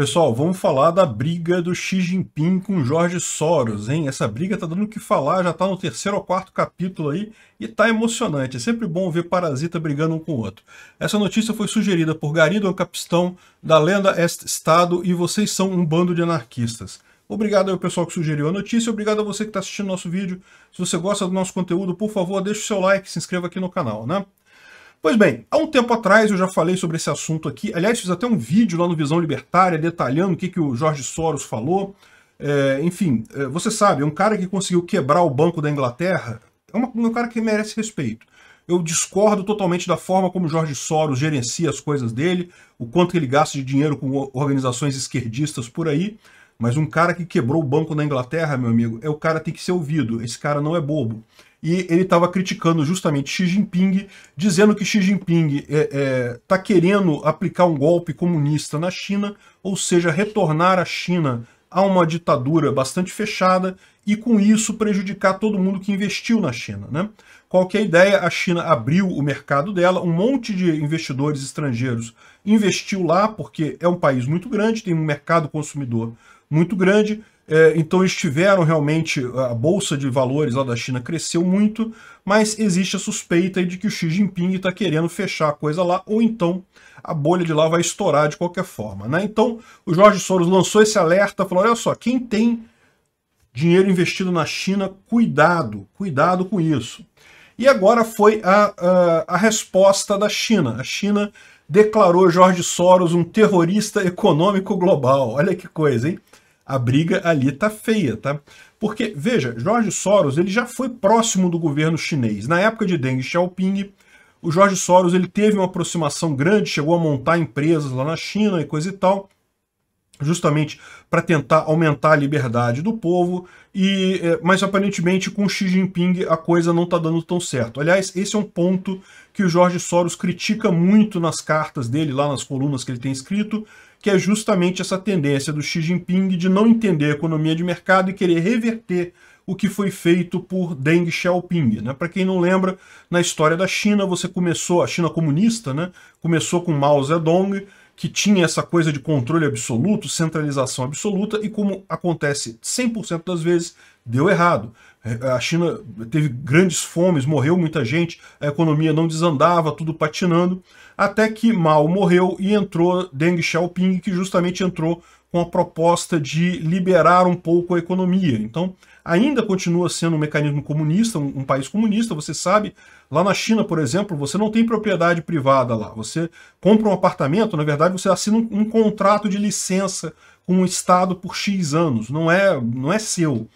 Pessoal, vamos falar da briga do Xi Jinping com Jorge Soros, hein? Essa briga tá dando o que falar, já tá no terceiro ou quarto capítulo aí e tá emocionante. É sempre bom ver parasita brigando um com o outro. Essa notícia foi sugerida por Garido Capistão, da Lenda Est Estado, e vocês são um bando de anarquistas. Obrigado ao pessoal que sugeriu a notícia, obrigado a você que está assistindo nosso vídeo. Se você gosta do nosso conteúdo, por favor, deixe o seu like, se inscreva aqui no canal, né? Pois bem, há um tempo atrás eu já falei sobre esse assunto aqui. Aliás, fiz até um vídeo lá no Visão Libertária detalhando o que, que o Jorge Soros falou. É, enfim, é, você sabe, é um cara que conseguiu quebrar o Banco da Inglaterra é uma, um cara que merece respeito. Eu discordo totalmente da forma como Jorge Soros gerencia as coisas dele, o quanto ele gasta de dinheiro com organizações esquerdistas por aí, mas um cara que quebrou o banco na Inglaterra, meu amigo, é o cara que tem que ser ouvido. Esse cara não é bobo e ele estava criticando justamente Xi Jinping, dizendo que Xi Jinping está é, é, tá querendo aplicar um golpe comunista na China, ou seja, retornar a China a uma ditadura bastante fechada e com isso prejudicar todo mundo que investiu na China. Né? Qual que é a ideia? A China abriu o mercado dela, um monte de investidores estrangeiros investiu lá, porque é um país muito grande, tem um mercado consumidor muito grande, é, então eles tiveram realmente, a bolsa de valores lá da China cresceu muito, mas existe a suspeita de que o Xi Jinping está querendo fechar a coisa lá, ou então a bolha de lá vai estourar de qualquer forma. Né? Então o Jorge Soros lançou esse alerta, falou, olha só, quem tem dinheiro investido na China, cuidado, cuidado com isso. E agora foi a, a, a resposta da China. A China declarou Jorge Soros um terrorista econômico global. Olha que coisa, hein? a briga ali tá feia, tá? Porque, veja, Jorge Soros ele já foi próximo do governo chinês. Na época de Deng Xiaoping, o Jorge Soros ele teve uma aproximação grande, chegou a montar empresas lá na China e coisa e tal, justamente para tentar aumentar a liberdade do povo. E, eh, mas aparentemente com Xi Jinping a coisa não está dando tão certo. Aliás, esse é um ponto que o Jorge Soros critica muito nas cartas dele, lá nas colunas que ele tem escrito, que é justamente essa tendência do Xi Jinping de não entender a economia de mercado e querer reverter o que foi feito por Deng Xiaoping. Né? Para quem não lembra, na história da China, você começou, a China comunista, né? começou com Mao Zedong, que tinha essa coisa de controle absoluto, centralização absoluta, e como acontece 100% das vezes, deu errado. É, a China teve grandes fomes, morreu muita gente, a economia não desandava, tudo patinando, até que Mao morreu e entrou Deng Xiaoping, que justamente entrou com a proposta de liberar um pouco a economia. Então, ainda continua sendo um mecanismo comunista, um, um, país comunista, você sabe. Lá na China, por exemplo, você não tem propriedade privada lá. Você compra um apartamento, na verdade, você assina um, um contrato de licença com o Estado por X anos. Não é, não é seu.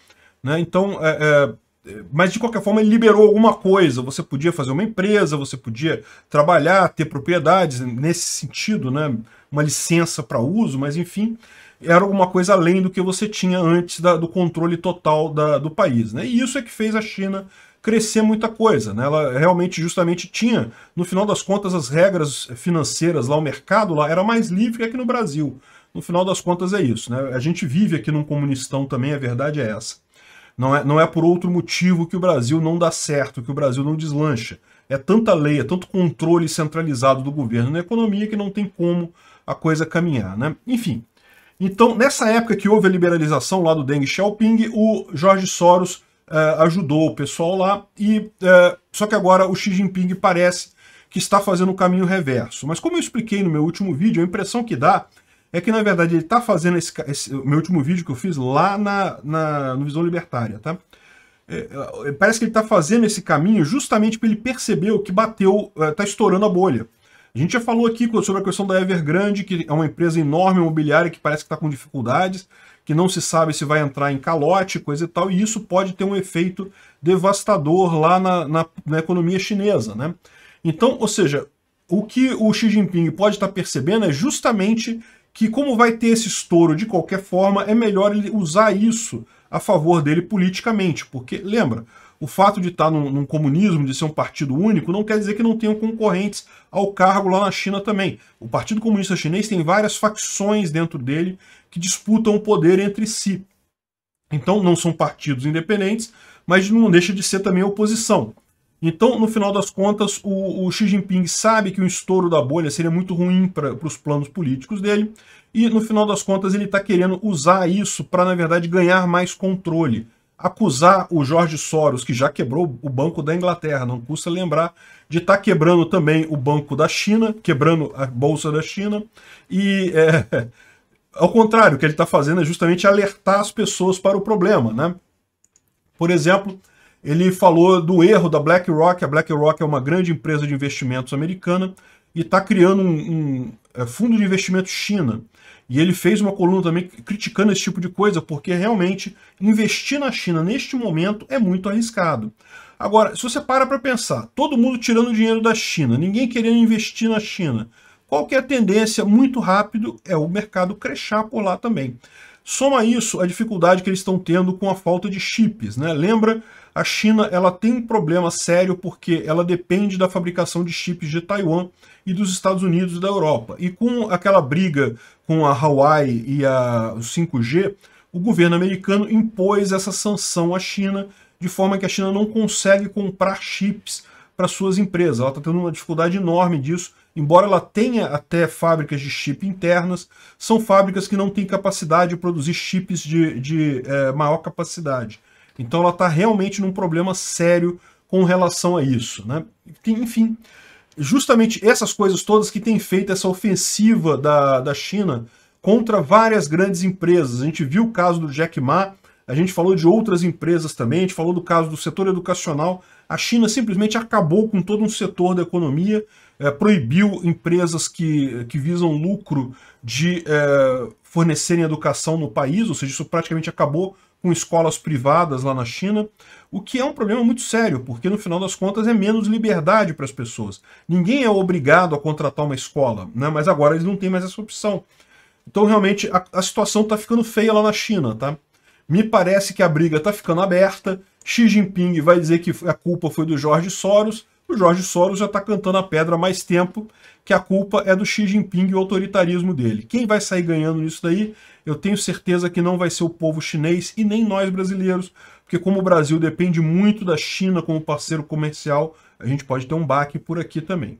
Né? Então, é, é, mas de qualquer forma, ele liberou alguma coisa. Você podia fazer uma empresa, você podia trabalhar, ter propriedades nesse sentido, né? uma licença para uso, mas enfim, era alguma coisa além do que você tinha antes da, do controle total da, do país. Né? E isso é que fez a China crescer muita coisa. Né? Ela realmente, justamente, tinha, no final das contas, as regras financeiras lá, o mercado lá era mais livre que aqui no Brasil. No final das contas é isso. Né? A gente vive aqui num comunistão também, a verdade é essa. Não é, não é por outro motivo que o Brasil não dá certo, que o Brasil não deslancha. É tanta lei, é tanto controle centralizado do governo na economia que não tem como a coisa caminhar, né? Enfim. Então, nessa época que houve a liberalização lá do Deng Xiaoping, o Jorge Soros eh, ajudou o pessoal lá, e eh, só que agora o Xi Jinping parece que está fazendo o caminho reverso. Mas como eu expliquei no meu último vídeo, a impressão que dá é que, na verdade, ele está fazendo esse, esse, meu último vídeo que eu fiz lá na, na no Visão Libertária, tá? É, é parece que ele está fazendo esse caminho justamente para ele perceber o que bateu, está é, estourando a bolha. A gente já falou aqui sobre a questão da Evergrande, que é uma empresa enorme imobiliária que parece que está com dificuldades, que não se sabe se vai entrar em calote, coisa e tal, e isso pode ter um efeito devastador lá na, na, na economia chinesa, né? Então, ou seja, o que o Xi Jinping pode estar tá percebendo é justamente que como vai ter esse estouro de qualquer forma, é melhor ele usar isso a favor dele politicamente, porque, lembra, o fato de estar num, num, comunismo, de ser um partido único, não quer dizer que não tenham concorrentes ao cargo lá na China também. O Partido Comunista Chinês tem várias facções dentro dele que disputam o poder entre si. Então não são partidos independentes, mas não deixa de ser também oposição. Então, no final das contas, o, o Xi Jinping sabe que o estouro da bolha seria muito ruim para os planos políticos dele, e no final das contas ele está querendo usar isso para, na verdade, ganhar mais controle. Acusar o Jorge Soros, que já quebrou o Banco da Inglaterra, não custa lembrar, de estar tá quebrando também o Banco da China, quebrando a Bolsa da China, e é, ao contrário, o que ele está fazendo é justamente alertar as pessoas para o problema. Né? Por exemplo, ele falou do erro da BlackRock. A BlackRock é uma grande empresa de investimentos americana e está criando um, um, é, fundo de investimento China. E ele fez uma coluna também criticando esse tipo de coisa, porque realmente investir na China neste momento é muito arriscado. Agora, se você para para pensar, todo mundo tirando dinheiro da China, ninguém querendo investir na China, qual que é a tendência muito rápido é o mercado crechar por lá também. Soma isso a dificuldade que eles estão tendo com a falta de chips. Né? Lembra, a China ela tem um problema sério porque ela depende da fabricação de chips de Taiwan e dos Estados Unidos e da Europa. E com aquela briga com a Hawaii e a, o 5G, o governo americano impôs essa sanção à China, de forma que a China não consegue comprar chips para suas empresas. Ela está tendo uma dificuldade enorme disso Embora ela tenha até fábricas de chip internas, são fábricas que não têm capacidade de produzir chips de, de é, maior capacidade. Então ela está realmente num problema sério com relação a isso. Né? Enfim, justamente essas coisas todas que têm feito essa ofensiva da, da China contra várias grandes empresas. A gente viu o caso do Jack Ma, a gente falou de outras empresas também, a gente falou do caso do setor educacional. A China simplesmente acabou com todo um setor da economia, é, proibiu empresas que, que visam lucro de é, fornecerem educação no país, ou seja, isso praticamente acabou com escolas privadas lá na China, o que é um problema muito sério, porque no final das contas é menos liberdade para as pessoas. Ninguém é obrigado a contratar uma escola, né? mas agora eles não têm mais essa opção. Então realmente a, a situação está ficando feia lá na China, tá? Me parece que a briga está ficando aberta. Xi Jinping vai dizer que a culpa foi do Jorge Soros. O Jorge Soros já está cantando a pedra há mais tempo que a culpa é do Xi Jinping e o autoritarismo dele. Quem vai sair ganhando nisso daí? Eu tenho certeza que não vai ser o povo chinês e nem nós brasileiros, porque como o Brasil depende muito da China como parceiro comercial, a gente pode ter um baque por aqui também.